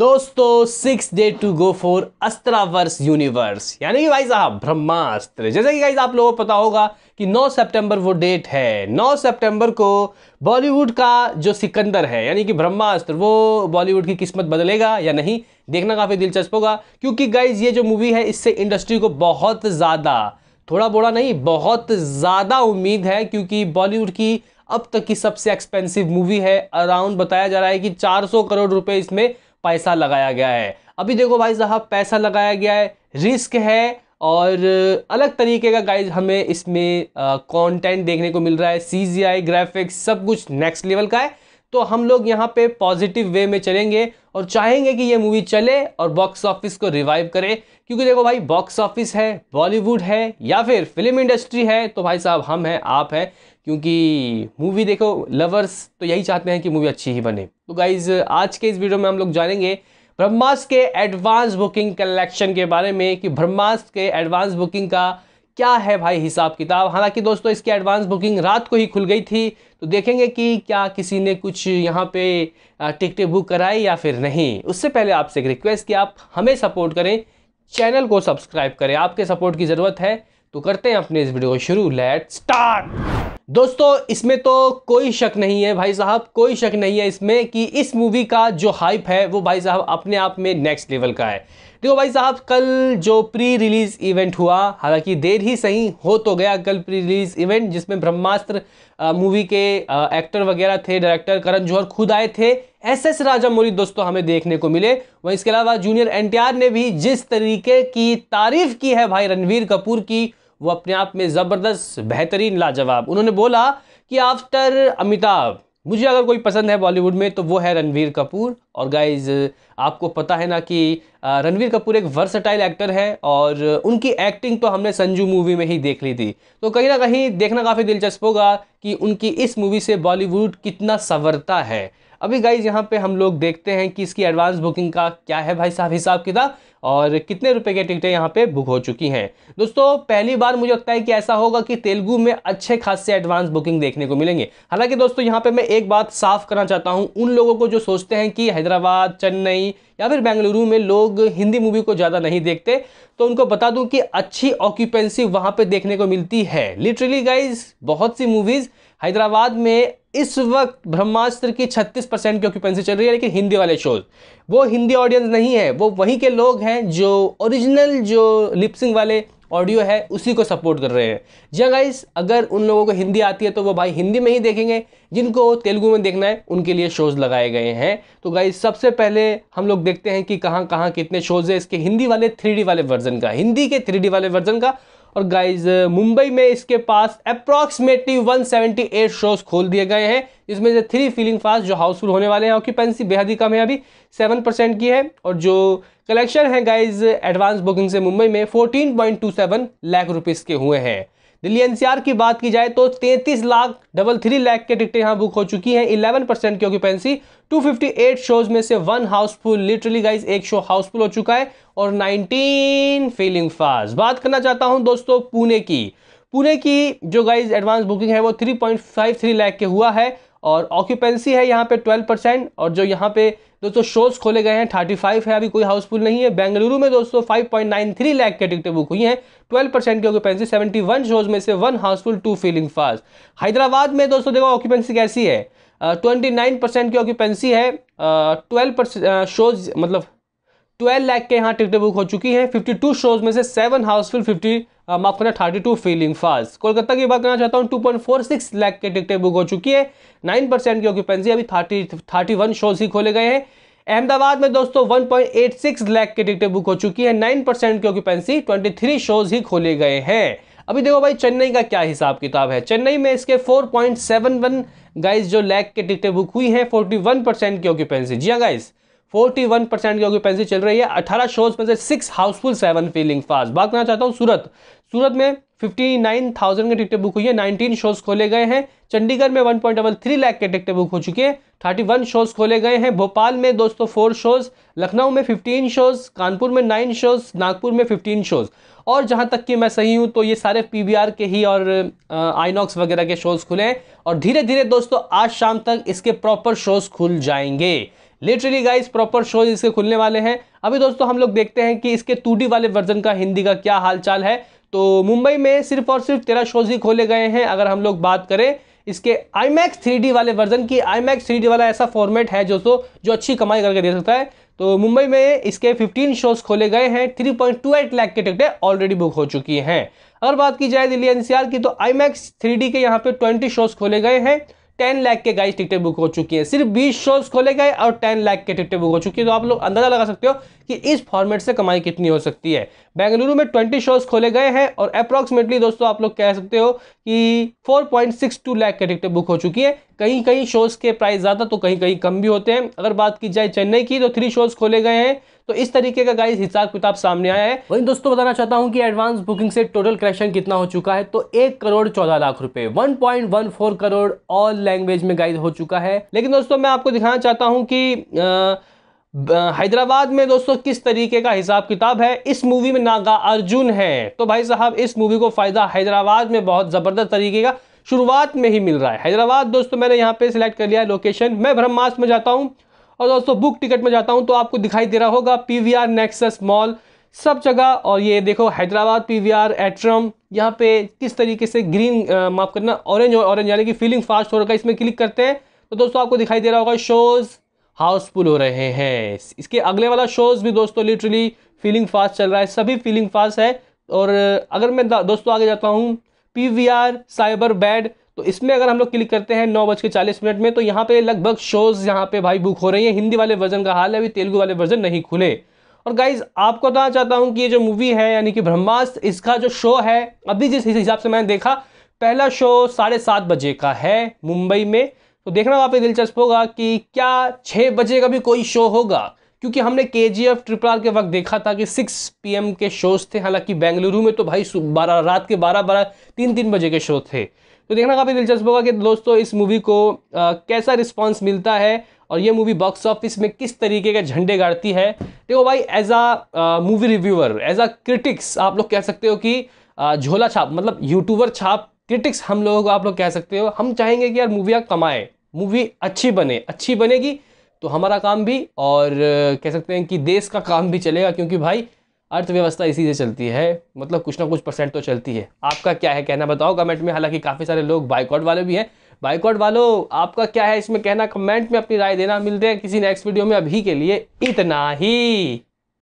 दोस्तों six day to go for Astraverse universe यानी कि भाई साहब ब्रह्मास्त्र जैसे कि गाइज आप लोगों को पता होगा कि 9 सितंबर वो डेट है 9 सितंबर को बॉलीवुड का जो सिकंदर है यानी कि ब्रह्मास्त्र वो बॉलीवुड की किस्मत बदलेगा या नहीं देखना काफ़ी दिलचस्प होगा क्योंकि गाइज ये जो मूवी है इससे इंडस्ट्री को बहुत ज़्यादा थोड़ा बोड़ा नहीं बहुत ज़्यादा उम्मीद है क्योंकि बॉलीवुड की अब तक की सबसे एक्सपेंसिव मूवी है अराउंड बताया जा रहा है कि 400 करोड़ रुपए इसमें पैसा लगाया गया है अभी देखो भाई साहब पैसा लगाया गया है रिस्क है और अलग तरीके का गाइज हमें इसमें कंटेंट देखने को मिल रहा है सी ग्राफिक्स सब कुछ नेक्स्ट लेवल का है तो हम लोग यहाँ पे पॉजिटिव वे में चलेंगे और चाहेंगे कि ये मूवी चले और बॉक्स ऑफिस को रिवाइव करे क्योंकि देखो भाई बॉक्स ऑफिस है बॉलीवुड है या फिर फिल्म इंडस्ट्री है तो भाई साहब हम हैं आप हैं क्योंकि मूवी देखो लवर्स तो यही चाहते हैं कि मूवी अच्छी ही बने तो गाइज आज के इस वीडियो में हम लोग जानेंगे ब्रह्मास्त्र के एडवांस बुकिंग कलेक्शन के बारे में कि ब्रह्मास्त्र के एडवांस बुकिंग का क्या है भाई हिसाब किताब हालांकि दोस्तों इसकी एडवांस बुकिंग रात को ही खुल गई थी तो देखेंगे कि क्या किसी ने कुछ यहाँ पे टिकटें बुक कराई या फिर नहीं उससे पहले आपसे एक रिक्वेस्ट कि आप हमें सपोर्ट करें चैनल को सब्सक्राइब करें आपके सपोर्ट की ज़रूरत है तो करते हैं अपने इस वीडियो को शुरू लेट स्टार्ट दोस्तों इसमें तो कोई शक नहीं है भाई साहब कोई शक नहीं है इसमें कि इस मूवी का जो हाइप है वो भाई साहब अपने आप में नेक्स्ट लेवल का है देखो भाई साहब कल जो प्री रिलीज़ इवेंट हुआ हालांकि देर ही सही हो तो गया कल प्री रिलीज़ इवेंट जिसमें ब्रह्मास्त्र मूवी के आ, एक्टर वगैरह थे डायरेक्टर करण जौहर खुद आए थे एस एस राजा मौली दोस्तों हमें देखने को मिले वहीं इसके अलावा जूनियर एन ने भी जिस तरीके की तारीफ़ की है भाई रणवीर कपूर की वो अपने आप में ज़बरदस्त बेहतरीन लाजवाब उन्होंने बोला कि आफ्टर अमिताभ मुझे अगर कोई पसंद है बॉलीवुड में तो वो है रणवीर कपूर और गाइज आपको पता है ना कि रणवीर कपूर एक वर्सटाइल एक्टर है और उनकी एक्टिंग तो हमने संजू मूवी में ही देख ली थी तो कहीं ना कहीं देखना काफ़ी दिलचस्प होगा कि उनकी इस मूवी से बॉलीवुड कितना संवरता है अभी गाइज यहाँ पे हम लोग देखते हैं कि इसकी एडवांस बुकिंग का क्या है भाई साहब हिसाब किताब और कितने रुपए की टिकटें यहाँ पे बुक हो चुकी हैं दोस्तों पहली बार मुझे लगता है कि ऐसा होगा कि तेलुगु में अच्छे खासे एडवांस बुकिंग देखने को मिलेंगे हालांकि दोस्तों यहाँ पे मैं एक बात साफ करना चाहता हूँ उन लोगों को जो सोचते हैं कि हैदराबाद चेन्नई या फिर बेंगलुरु में लोग हिंदी मूवी को ज़्यादा नहीं देखते तो उनको बता दूँ कि अच्छी ऑक्यूपेंसी वहाँ पर देखने को मिलती है लिटरली गाइज बहुत सी मूवीज़ हैदराबाद में इस वक्त ब्रह्मास्त्र की 36 परसेंट की ऑक्यूपेंसी चल रही है लेकिन हिंदी वाले शोज वो हिंदी ऑडियंस नहीं है वो वहीं के लोग हैं जो ओरिजिनल जो लिपसिंग वाले ऑडियो है उसी को सपोर्ट कर रहे हैं जी गाइस हाँ अगर उन लोगों को हिंदी आती है तो वो भाई हिंदी में ही देखेंगे जिनको तेलुगु में देखना है उनके लिए शोज़ लगाए गए हैं तो गाइस सबसे पहले हम लोग देखते हैं कि कहाँ कहाँ कितने शोज़ है इसके हिंदी वाले थ्री वाले वर्जन का हिंदी के थ्री वाले वर्जन का और गाइज मुंबई में इसके पास अप्रॉक्सीमेटली 178 शोज खोल दिए गए हैं इसमें से थ्री फीलिंग फास्ट जो हाउसफुल होने वाले हैं ऑक्यूपेंसी बेहद ही कम है अभी सेवन परसेंट की है और जो कलेक्शन है गाइज एडवांस बुकिंग से मुंबई में 14.27 लाख रुपीज़ के हुए हैं दिल्ली एनसीआर की बात की जाए तो 33 लाख डबल थ्री लाख के टिकटें यहाँ बुक हो चुकी हैं 11 परसेंट की ऑक्यूपेंसी 258 शोज में से वन हाउसफुल लिटरली गाइज एक शो हाउसफुल हो चुका है और 19 फीलिंग फास्ट बात करना चाहता हूँ दोस्तों पुणे की पुणे की जो गाइज एडवांस बुकिंग है वो 3.53 लाख के हुआ है और ऑक्यूपेंसी है यहाँ पे 12 परसेंट और जो यहाँ पे दोस्तों शोज खोले गए हैं 35 है अभी कोई हाउसफुल नहीं है बेंगलुरु में दोस्तों 5.93 लाख के टिकटें बुक हुई हैं 12 परसेंट की ऑक्यूपेंसी 71 शोज में से one housefull two filling fast Hyderabad में दोस्तों देखो ऑक्यूपेंसी कैसी है ट्वेंटी नाइन परसेंट की ऑक्यूपेंसी है ट्वेल्व परसेंट शोज मतलब ट्वेल्व लाख के यहाँ टिकटें बुक हो चुकी हैं 52 शोज में से सेवन हाउसफुल 50 माफ करना 32 फीलिंग फास्ट कोलकाता की बात करना चाहता हूँ 2.46 लाख के टिकटें बुक हो चुकी है 9 परसेंट की ऑक्यूपेंसी अभी 30 31 शोज ही खोले गए हैं अहमदाबाद में दोस्तों 1.86 लाख के टिकटें बुक हो चुकी है 9 परसेंट की ऑक्यूपेंसी ट्वेंटी शोज ही खोले गए हैं अभी देखो भाई चेन्नई का क्या हिसाब किताब है चेन्नई में इसके फोर गाइस जो लैक के टिकटें बुक हुई हैं 41 परसेंट की ऑक्यूपेंसी जी हाँ गाइस 41 परसेंट की ऑक्यूपेंसी चल रही है 18 शोज में से six housefull seven filling fast बात करना चाहता हूँ सूरत सूरत में 59,000 के टिकट बुक हुई है 19 शोज खोले गए हैं चंडीगढ़ में 1.3 लाख के टिकट बुक हो हैं थर्टी 31 शोज खोले गए हैं भोपाल में दोस्तों फोर शोज लखनऊ में 15 शोज कानपुर में नाइन शोज नागपुर में 15 शोज और जहाँ तक कि मैं सही हूँ तो ये सारे पी के ही और आइनॉक्स वगैरह के शोज़ खुले हैं और धीरे धीरे दोस्तों आज शाम तक इसके प्रॉपर शोज़ खुल जाएंगे लिटरली गाइस प्रॉपर शोज इसके खुलने वाले हैं अभी दोस्तों हम लोग देखते हैं कि इसके टू वाले वर्जन का हिंदी का क्या हालचाल है तो मुंबई में सिर्फ और सिर्फ तेरह शोज ही खोले गए हैं अगर हम लोग बात करें इसके आई मैक्स थ्री वाले वर्जन की आई मैक्स थ्री वाला ऐसा फॉर्मेट है जो तो जो अच्छी कमाई करके दे सकता है तो मुंबई में इसके 15 शोज खोले गए हैं 3.28 लाख के टिकटें ऑलरेडी बुक हो चुकी हैं अगर बात की जाए दिल्ली एनसीआर की तो आई मैक्स थ्री के यहाँ पे 20 शोज खोले गए हैं टेन लाख के गाइस टिकटें बुक हो चुकी है सिर्फ बीस शोज खोले गए और टेन लाख के टिकटें बुक हो चुकी है तो आप लोग अंदाजा लगा सकते हो कि इस फॉर्मेट से कमाई कितनी हो सकती है बेंगलुरु में ट्वेंटी शोज खोले गए हैं और अप्रोक्सीमेटली दोस्तों आप लोग कह सकते हो कि four point six two lakh के टिकटें बुक हो चुकी है कहीं कहीं शोज के प्राइस ज़्यादा तो कहीं कहीं कम भी होते हैं अगर बात की जाए चेन्नई की तो थ्री शोज खोले गए हैं तो इस तरीके का गाइस हिसाब किताब सामने आया है वहीं दोस्तों बताना चाहता हूं कि एडवांस बुकिंग से टोटल कलेक्शन कितना हो चुका है तो एक करोड़ चौदह लाख रुपए one point one four crore all language में गाइज हो चुका है लेकिन दोस्तों मैं आपको दिखाना चाहता हूँ कि आ, हैदराबाद में दोस्तों किस तरीके का हिसाब किताब है इस मूवी में नागा अर्जुन है तो भाई साहब इस मूवी को फ़ायदा हैदराबाद में बहुत ज़बरदस्त तरीके का शुरुआत में ही मिल रहा है हैदराबाद दोस्तों मैंने यहाँ पे सिलेक्ट कर लिया लोकेशन मैं ब्रह्मास्त्र में जाता हूँ और दोस्तों बुक टिकट में जाता हूँ तो आपको दिखाई दे रहा होगा P V R Nexus mall सब जगह और ये देखो Hyderabad P V R Atrium यहाँ पे किस तरीके से ग्रीन माफ़ करना ऑरेंज और ऑरेंज यानी कि फीलिंग फास्ट हो रहा है इसमें क्लिक करते हैं तो दोस्तों आपको दिखाई दे रहा होगा शोज़ हाउसफुल हो रहे हैं इसके अगले वाला शोज़ भी दोस्तों लिटरली फीलिंग फास्ट चल रहा है सभी फीलिंग फास्ट है और अगर मैं दोस्तों आगे जाता हूँ P V R Cyberabad तो इसमें अगर हम लोग क्लिक करते हैं नौ बज के चालीस मिनट में तो यहाँ पे लगभग शोज़ यहाँ पे भाई बुक हो रही हैं हिंदी वाले वर्जन का हाल है अभी तेलुगु वाले वर्जन नहीं खुले और गाइज आपको बताना चाहता हूँ कि ये जो मूवी है यानी कि ब्रह्मास्त्र इसका जो शो है अभी जिस हिसाब से मैंने देखा पहला शो साढ़े सात बजे का है मुंबई में तो देखना वहाँ पे दिलचस्प होगा कि क्या छः बजे का भी कोई शो होगा क्योंकि हमने के जी एफ ट्रिपल आर के वक्त देखा था कि सिक्स पी एम के शोज़ थे हालांकि बेंगलुरु में तो भाई बारह रात के बारह बारह तीन तीन बजे के शो थे तो देखना काफ़ी दिलचस्प होगा कि दोस्तों इस मूवी को आ, कैसा रिस्पॉन्स मिलता है और ये मूवी बॉक्स ऑफिस में किस तरीके के झंडे गाड़ती है देखो भाई as a movie reviewer as a critics आप लोग कह सकते हो कि झोला छाप मतलब यूट्यूबर छाप क्रिटिक्स हम लोगों को आप लोग कह सकते हो हम चाहेंगे कि यार मूवियाँ कमाएँ मूवी अच्छी बने अच्छी बनेगी तो हमारा काम भी और कह सकते हैं कि देश का काम भी चलेगा क्योंकि भाई अर्थव्यवस्था इसी से चलती है मतलब कुछ ना कुछ परसेंट तो चलती है आपका क्या है कहना बताओ कमेंट में हालांकि काफ़ी सारे लोग बाइकआउट वाले भी हैं बाइकआउट वालों आपका क्या है इसमें कहना कमेंट में अपनी राय देना मिलते हैं किसी नेक्स्ट वीडियो में अभी के लिए इतना ही